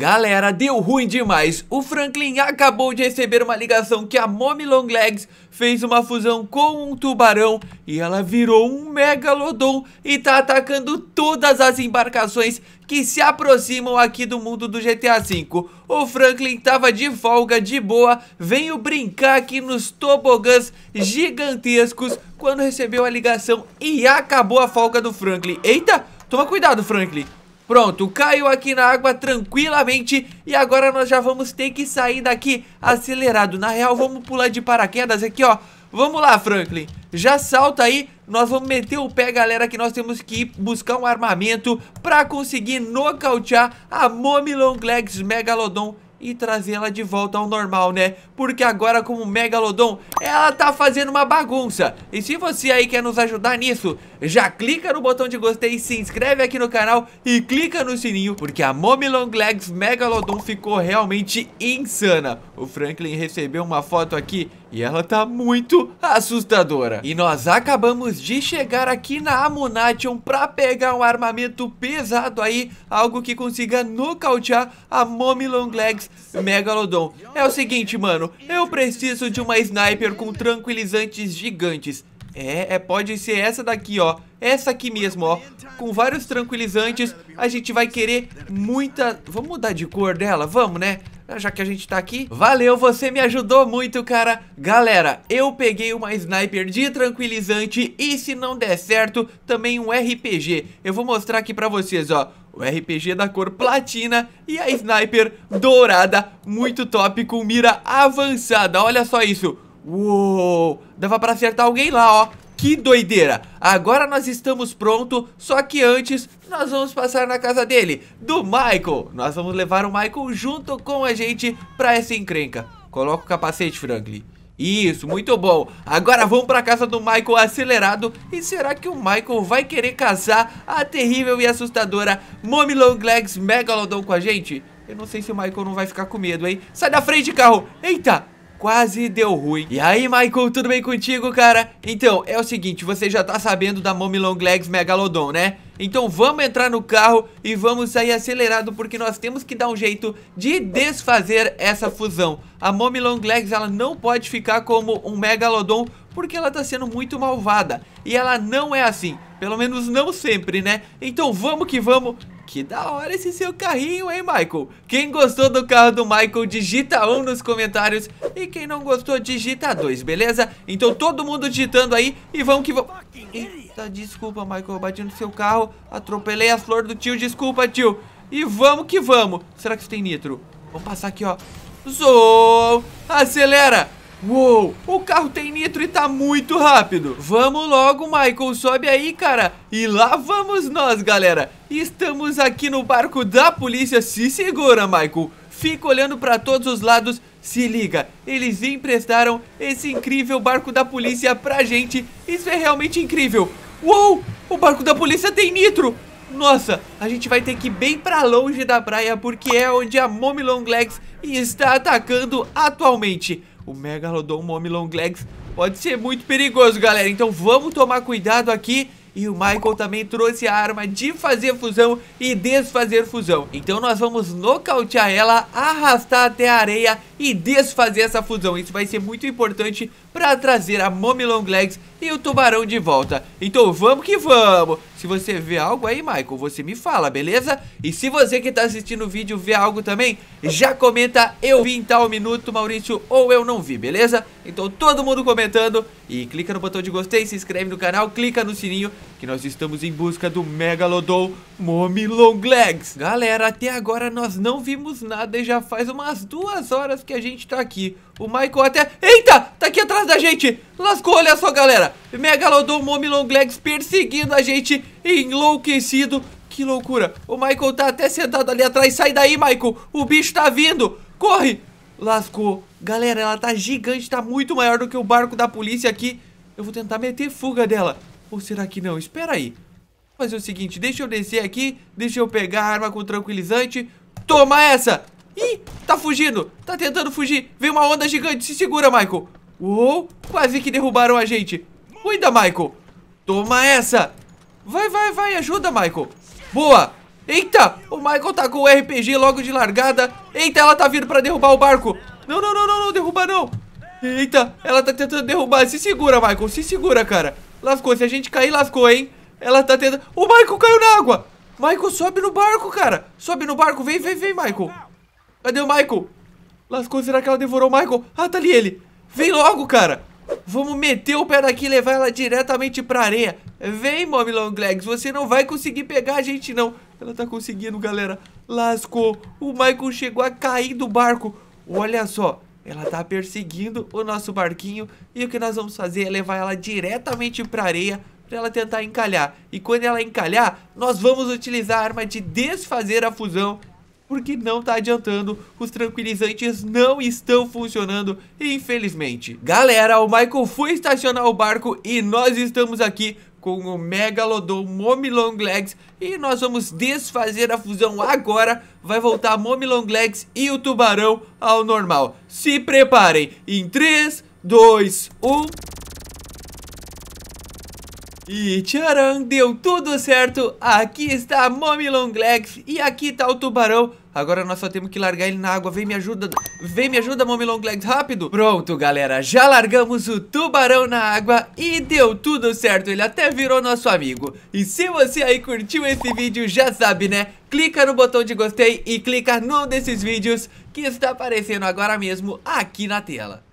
Galera, deu ruim demais. O Franklin acabou de receber uma ligação que a Mommy Longlegs fez uma fusão com um tubarão e ela virou um megalodon e tá atacando todas as embarcações que se aproximam aqui do mundo do GTA V. O Franklin tava de folga, de boa, veio brincar aqui nos tobogãs gigantescos quando recebeu a ligação e acabou a folga do Franklin. Eita, toma cuidado, Franklin. Pronto, caiu aqui na água tranquilamente e agora nós já vamos ter que sair daqui acelerado. Na real, vamos pular de paraquedas aqui, ó. Vamos lá, Franklin. Já salta aí, nós vamos meter o pé, galera, que nós temos que ir buscar um armamento pra conseguir nocautear a Momilonglegs Megalodon e trazer ela de volta ao normal, né? Porque agora, como Megalodon, ela tá fazendo uma bagunça. E se você aí quer nos ajudar nisso, já clica no botão de gostei, se inscreve aqui no canal e clica no sininho, porque a Mommy Legs Megalodon ficou realmente insana. O Franklin recebeu uma foto aqui e ela tá muito assustadora. E nós acabamos de chegar aqui na Amunation pra pegar um armamento pesado aí, algo que consiga nocautear a Mommy Legs Megalodon. É o seguinte, mano. Eu preciso de uma sniper com tranquilizantes gigantes. É, é, pode ser essa daqui, ó. Essa aqui mesmo, ó. Com vários tranquilizantes, a gente vai querer muita... Vamos mudar de cor dela? Vamos, né? Já que a gente tá aqui. Valeu, você me ajudou muito, cara. Galera, eu peguei uma sniper de tranquilizante e se não der certo, também um RPG. Eu vou mostrar aqui pra vocês, ó o RPG da cor platina e a sniper dourada, muito top, com mira avançada. Olha só isso. Uou, dava pra acertar alguém lá, ó. Que doideira! Agora nós estamos prontos, só que antes nós vamos passar na casa dele, do Michael. Nós vamos levar o Michael junto com a gente pra essa encrenca. Coloca o capacete, Franklin. Isso, muito bom. Agora vamos pra casa do Michael acelerado. E será que o Michael vai querer casar a terrível e assustadora Mommy Longlegs Megalodon com a gente? Eu não sei se o Michael não vai ficar com medo, hein? Sai da frente, carro! Eita! quase deu ruim. E aí, Michael, tudo bem contigo, cara? Então, é o seguinte, você já tá sabendo da Mommy Longlegs Megalodon, né? Então vamos entrar no carro e vamos sair acelerado porque nós temos que dar um jeito de desfazer essa fusão. A Mommy Legs ela não pode ficar como um Megalodon porque ela tá sendo muito malvada. E ela não é assim, pelo menos não sempre, né? Então vamos que vamos, que da hora esse seu carrinho, hein, Michael? Quem gostou do carro do Michael, digita 1 nos comentários. E quem não gostou, digita 2, beleza? Então todo mundo digitando aí e vamos que vamos... Eita, desculpa, Michael, eu bati no seu carro, atropelei a flor do tio, desculpa, tio. E vamos que vamos. Será que isso tem nitro? Vamos passar aqui, ó. Zou! Acelera! Uou, o carro tem nitro e tá muito rápido. Vamos logo, Michael, sobe aí, cara. E lá vamos nós, galera. Estamos aqui no barco da polícia. Se segura, Michael. Fica olhando para todos os lados. Se liga, eles emprestaram esse incrível barco da polícia pra gente. Isso é realmente incrível. Uou, o barco da polícia tem nitro. Nossa, a gente vai ter que ir bem pra longe da praia porque é onde a Mommy Longlegs está atacando atualmente. O Megalodon Mommy Legs, pode ser muito perigoso, galera. Então vamos tomar cuidado aqui. E o Michael também trouxe a arma de fazer fusão e desfazer fusão. Então nós vamos nocautear ela, arrastar até a areia e desfazer essa fusão. Isso vai ser muito importante para trazer a Mommy Long Legs e o Tubarão de volta. Então vamos que vamos! Se você vê algo aí, Michael, você me fala, beleza? E se você que está assistindo o vídeo vê algo também, já comenta eu vi em tal minuto, Maurício, ou eu não vi, beleza? Então todo mundo comentando e clica no botão de gostei, se inscreve no canal, clica no sininho que nós estamos em busca do Megalodon Mommy Legs Galera, até agora nós não vimos nada e já faz umas duas horas que a gente tá aqui. O Michael até... Eita! Tá aqui atrás da gente! Lascou, olha só, galera! Megalodon Mommy Legs perseguindo a gente, enlouquecido. Que loucura! O Michael tá até sentado ali atrás. Sai daí, Michael! O bicho tá vindo! Corre! Lascou. Galera, ela tá gigante, tá muito maior do que o barco da polícia aqui. Eu vou tentar meter fuga dela. Ou será que não? Espera aí. Vou fazer o seguinte, deixa eu descer aqui, deixa eu pegar a arma com tranquilizante. Toma essa! Ih, tá fugindo, tá tentando fugir. vem uma onda gigante, se segura, Michael. Uou, quase que derrubaram a gente. Cuida, Michael. Toma essa. Vai, vai, vai, ajuda, Michael. Boa. Eita, o Michael tá com o RPG logo de largada. Eita, ela tá vindo pra derrubar o barco. Não, não, não, não, não, derruba não. Eita, ela tá tentando derrubar. Se segura, Michael, se segura, cara. Lascou. Se a gente cair, lascou, hein? Ela tá tentando... O Michael caiu na água! Michael, sobe no barco, cara! Sobe no barco! Vem, vem, vem, Michael! Cadê o Michael? Lascou, será que ela devorou o Michael? Ah, tá ali ele! Vem logo, cara! Vamos meter o pé daqui e levar ela diretamente pra areia. Vem, Mommy Longlegs, você não vai conseguir pegar a gente, não. Ela tá conseguindo, galera. Lascou. O Michael chegou a cair do barco. Olha só. Ela tá perseguindo o nosso barquinho e o que nós vamos fazer é levar ela diretamente pra areia pra ela tentar encalhar. E quando ela encalhar, nós vamos utilizar a arma de desfazer a fusão porque não tá adiantando, os tranquilizantes não estão funcionando, infelizmente. Galera, o Michael foi estacionar o barco e nós estamos aqui com o Megalodon Legs e nós vamos desfazer a fusão agora. Vai voltar Legs e o Tubarão ao normal. Se preparem em 3, 2, 1... E tcharam, deu tudo certo, aqui está a Mommy Longlegs e aqui está o tubarão Agora nós só temos que largar ele na água. Vem, me ajuda. Vem, me ajuda, Mommy Longlegs, rápido. Pronto, galera. Já largamos o tubarão na água e deu tudo certo. Ele até virou nosso amigo. E se você aí curtiu esse vídeo, já sabe, né? Clica no botão de gostei e clica num desses vídeos que está aparecendo agora mesmo aqui na tela.